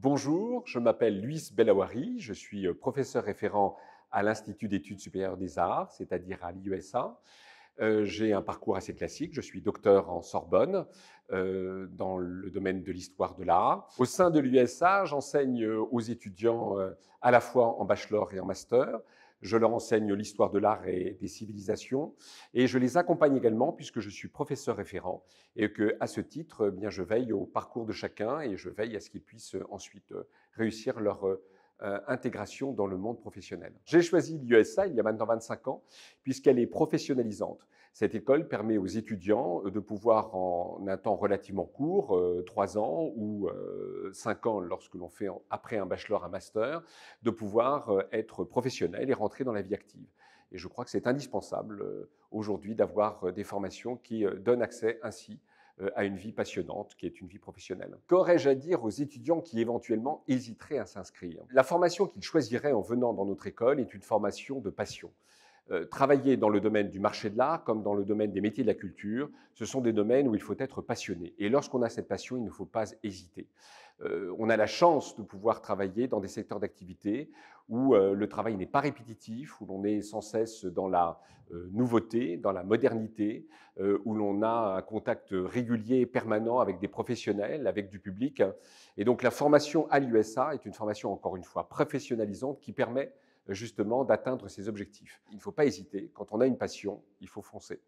Bonjour, je m'appelle Luis Belawari, je suis euh, professeur référent à l'Institut d'études supérieures des arts, c'est-à-dire à, l'USA. E euh, j'ai un parcours assez classique, je suis docteur en Sorbonne euh, dans le domaine de l'histoire de l'art. Au sein de l'USA, e j'enseigne aux étudiants à la fois en bachelor et en master je leur enseigne l'histoire de l'art et des civilisations, et je les accompagne également puisque je suis professeur référent et que, à ce titre, eh bien, je veille au parcours de chacun et je veille à ce qu'ils puissent ensuite euh, réussir leur euh, euh, intégration dans le monde professionnel. J'ai choisi l'USA e il y a maintenant 25 ans, puisqu'elle est professionnalisante. Cette école permet aux étudiants euh, de pouvoir, en un temps relativement court, 3 euh, ans ou 5 ans lorsque l'on fait après un bachelor, un master, de pouvoir être professionnel et rentrer dans la vie active. Et je crois que c'est indispensable aujourd'hui d'avoir des formations qui donnent accès ainsi euh, à une vie passionnante, qui est une vie professionnelle. Qu'aurais-je à dire aux étudiants qui éventuellement hésiteraient à s'inscrire La formation qu'ils choisiraient en venant dans notre école est une formation de passion. Euh, travailler dans le domaine du marché de l'art comme dans le domaine des métiers de la culture, ce sont des domaines où il faut être passionné. Et lorsqu'on a cette passion, il ne faut pas hésiter. Euh, on a la chance de pouvoir travailler dans des secteurs d'activité où euh, le travail n'est pas répétitif, où l'on est sans cesse dans la nouveauté, dans la modernité, où l'on a un contact régulier et permanent avec des professionnels, avec du public. Et donc la formation à l'USA est une formation encore une fois professionnalisante qui permet justement d'atteindre ses objectifs. Il ne faut pas hésiter. Quand on a une passion, il faut foncer.